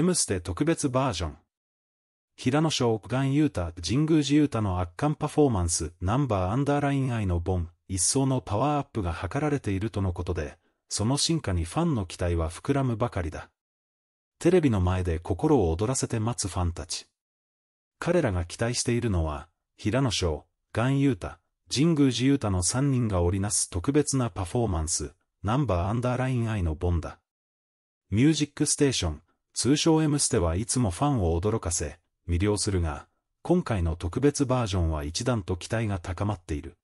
M ステ特別バージョン。平野翔岩優太、神宮寺ユ太の圧巻パフォーマンス、ナンバーアンダーライン愛のボン、一層のパワーアップが図られているとのことで、その進化にファンの期待は膨らむばかりだ。テレビの前で心を躍らせて待つファンたち。彼らが期待しているのは、平野翔、岩優太、神宮寺ユ太の3人が織りなす特別なパフォーマンス、ナンバーアンダーライン愛のボンだ。ミュージックステーション、通称 M ステはいつもファンを驚かせ、魅了するが、今回の特別バージョンは一段と期待が高まっている。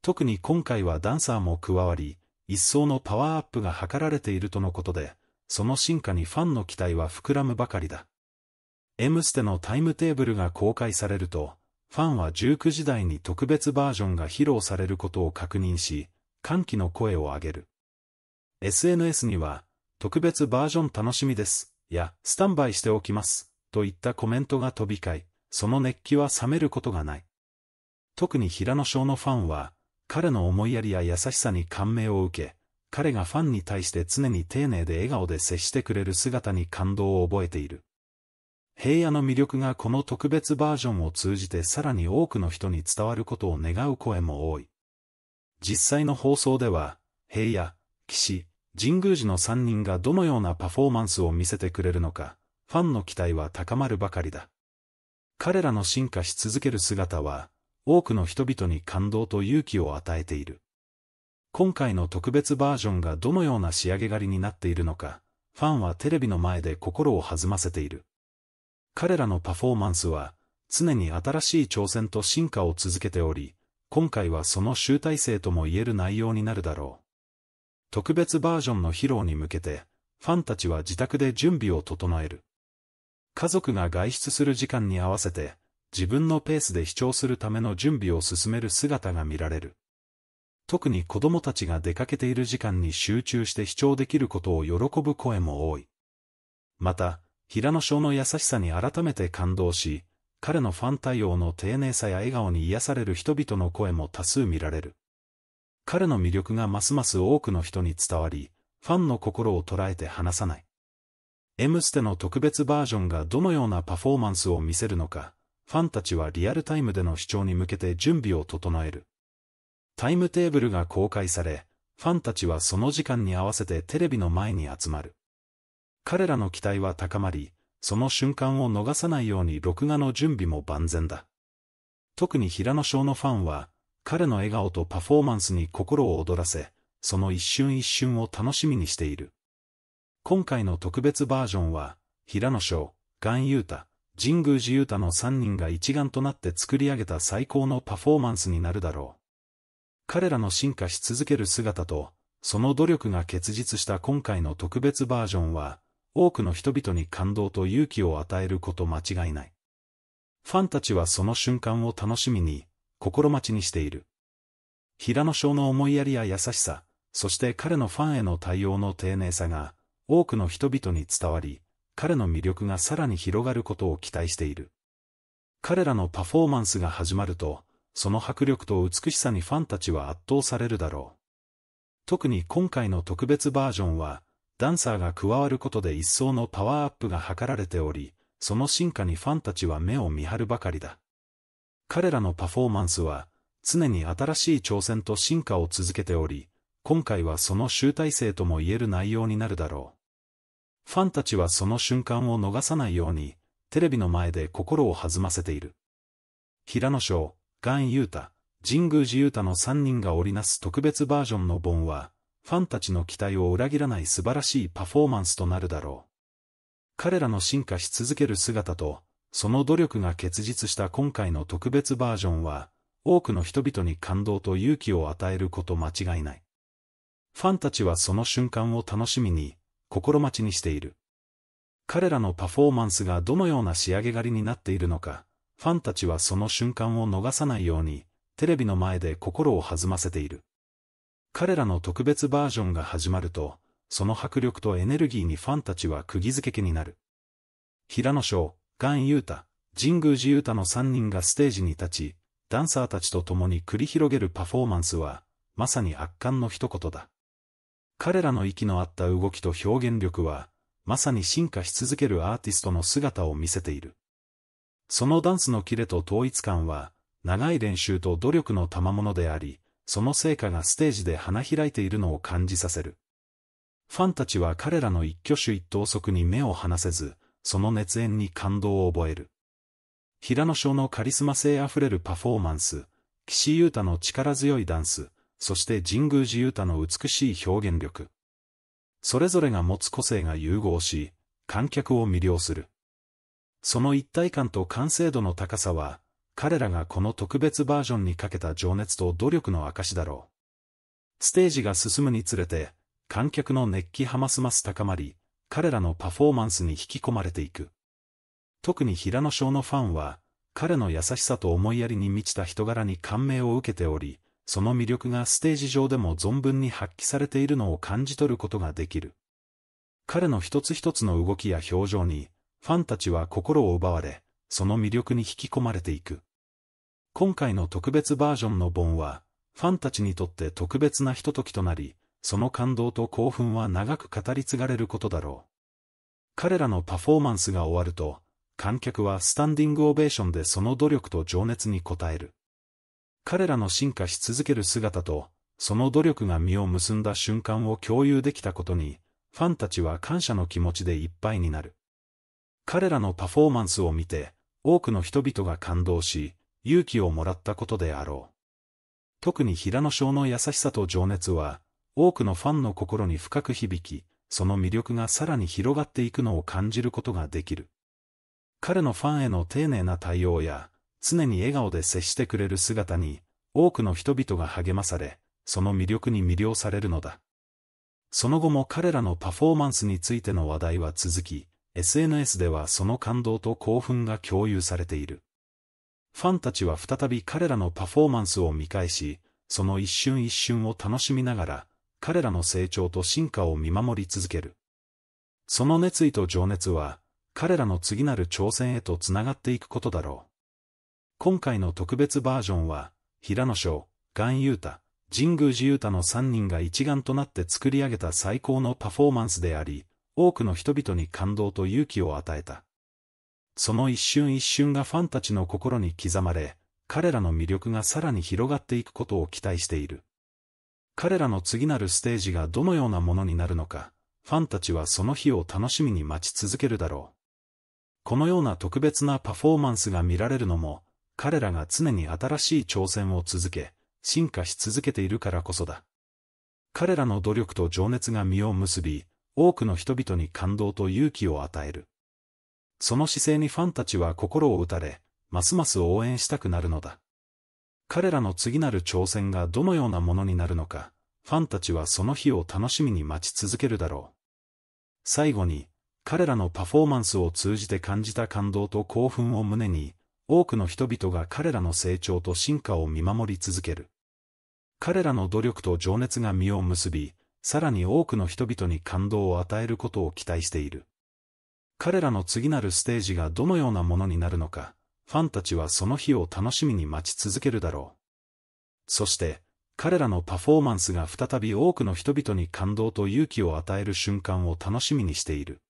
特に今回はダンサーも加わり、一層のパワーアップが図られているとのことで、その進化にファンの期待は膨らむばかりだ。M ステのタイムテーブルが公開されると、ファンは19時台に特別バージョンが披露されることを確認し、歓喜の声を上げる。SNS には、特別バージョン楽しみです。や、スタンバイしておきます、といったコメントが飛び交い、その熱気は冷めることがない。特に平野翔のファンは、彼の思いやりや優しさに感銘を受け、彼がファンに対して常に丁寧で笑顔で接してくれる姿に感動を覚えている。平野の魅力がこの特別バージョンを通じてさらに多くの人に伝わることを願う声も多い。実際の放送では、平野、岸、神宮寺の3人がどのようなパフォーマンスを見せてくれるのか、ファンの期待は高まるばかりだ。彼らの進化し続ける姿は、多くの人々に感動と勇気を与えている。今回の特別バージョンがどのような仕上げ狩りになっているのか、ファンはテレビの前で心を弾ませている。彼らのパフォーマンスは、常に新しい挑戦と進化を続けており、今回はその集大成とも言える内容になるだろう。特別バージョンの披露に向けて、ファンたちは自宅で準備を整える。家族が外出する時間に合わせて、自分のペースで視聴するための準備を進める姿が見られる。特に子供たちが出かけている時間に集中して視聴できることを喜ぶ声も多い。また、平野翔の優しさに改めて感動し、彼のファン対応の丁寧さや笑顔に癒される人々の声も多数見られる。彼の魅力がますます多くの人に伝わり、ファンの心を捉えて離さない。M ステの特別バージョンがどのようなパフォーマンスを見せるのか、ファンたちはリアルタイムでの視聴に向けて準備を整える。タイムテーブルが公開され、ファンたちはその時間に合わせてテレビの前に集まる。彼らの期待は高まり、その瞬間を逃さないように録画の準備も万全だ。特に平野翔のファンは、彼の笑顔とパフォーマンスに心を躍らせ、その一瞬一瞬を楽しみにしている。今回の特別バージョンは、平野翔、岩優太、神宮寺優太の3人が一丸となって作り上げた最高のパフォーマンスになるだろう。彼らの進化し続ける姿と、その努力が結実した今回の特別バージョンは、多くの人々に感動と勇気を与えること間違いない。ファンたちはその瞬間を楽しみに、心待ちにしている。平野翔の思いやりや優しさ、そして彼のファンへの対応の丁寧さが、多くの人々に伝わり、彼の魅力がさらに広がることを期待している。彼らのパフォーマンスが始まると、その迫力と美しさにファンたちは圧倒されるだろう。特に今回の特別バージョンは、ダンサーが加わることで一層のパワーアップが図られており、その進化にファンたちは目を見張るばかりだ。彼らのパフォーマンスは、常に新しい挑戦と進化を続けており、今回はその集大成とも言える内容になるだろう。ファンたちはその瞬間を逃さないように、テレビの前で心を弾ませている。平野翔、ガン・ユータ、神宮寺ユータの3人が織りなす特別バージョンの盆は、ファンたちの期待を裏切らない素晴らしいパフォーマンスとなるだろう。彼らの進化し続ける姿と、その努力が結実した今回の特別バージョンは、多くの人々に感動と勇気を与えること間違いない。ファンたちはその瞬間を楽しみに、心待ちにしている。彼らのパフォーマンスがどのような仕上げ狩りになっているのか、ファンたちはその瞬間を逃さないように、テレビの前で心を弾ませている。彼らの特別バージョンが始まると、その迫力とエネルギーにファンたちは釘付けになる。平野翔ガン・ユータ、神宮寺ユータの3人がステージに立ち、ダンサーたちと共に繰り広げるパフォーマンスは、まさに圧巻の一言だ。彼らの息の合った動きと表現力は、まさに進化し続けるアーティストの姿を見せている。そのダンスのキレと統一感は、長い練習と努力の賜物であり、その成果がステージで花開いているのを感じさせる。ファンたちは彼らの一挙手一投足に目を離せず、その熱演に感動を覚える。平野翔のカリスマ性あふれるパフォーマンス、岸優太の力強いダンス、そして神宮寺優太の美しい表現力。それぞれが持つ個性が融合し、観客を魅了する。その一体感と完成度の高さは、彼らがこの特別バージョンにかけた情熱と努力の証だろう。ステージが進むにつれて、観客の熱気ハマスます高まり、彼らのパフォーマンスに引き込まれていく。特に平野翔のファンは、彼の優しさと思いやりに満ちた人柄に感銘を受けており、その魅力がステージ上でも存分に発揮されているのを感じ取ることができる。彼の一つ一つの動きや表情に、ファンたちは心を奪われ、その魅力に引き込まれていく。今回の特別バージョンの本は、ファンたちにとって特別なひとときとなり、その感動と興奮は長く語り継がれることだろう。彼らのパフォーマンスが終わると、観客はスタンディングオベーションでその努力と情熱に応える。彼らの進化し続ける姿と、その努力が実を結んだ瞬間を共有できたことに、ファンたちは感謝の気持ちでいっぱいになる。彼らのパフォーマンスを見て、多くの人々が感動し、勇気をもらったことであろう。特に平野翔の優しさと情熱は、多くのファンの心に深く響き、その魅力がさらに広がっていくのを感じることができる。彼のファンへの丁寧な対応や、常に笑顔で接してくれる姿に、多くの人々が励まされ、その魅力に魅了されるのだ。その後も彼らのパフォーマンスについての話題は続き、SNS ではその感動と興奮が共有されている。ファンたちは再び彼らのパフォーマンスを見返し、その一瞬一瞬を楽しみながら、彼らの成長と進化を見守り続ける。その熱意と情熱は、彼らの次なる挑戦へとつながっていくことだろう。今回の特別バージョンは、平野翔、岩優太、神宮寺優太の3人が一丸となって作り上げた最高のパフォーマンスであり、多くの人々に感動と勇気を与えた。その一瞬一瞬がファンたちの心に刻まれ、彼らの魅力がさらに広がっていくことを期待している。彼らの次なるステージがどのようなものになるのか、ファンたちはその日を楽しみに待ち続けるだろう。このような特別なパフォーマンスが見られるのも、彼らが常に新しい挑戦を続け、進化し続けているからこそだ。彼らの努力と情熱が実を結び、多くの人々に感動と勇気を与える。その姿勢にファンたちは心を打たれ、ますます応援したくなるのだ。彼らの次なる挑戦がどのようなものになるのか、ファンたちはその日を楽しみに待ち続けるだろう。最後に、彼らのパフォーマンスを通じて感じた感動と興奮を胸に、多くの人々が彼らの成長と進化を見守り続ける。彼らの努力と情熱が実を結び、さらに多くの人々に感動を与えることを期待している。彼らの次なるステージがどのようなものになるのか、ファンたちはその日を楽しみに待ち続けるだろう。そして、彼らのパフォーマンスが再び多くの人々に感動と勇気を与える瞬間を楽しみにしている。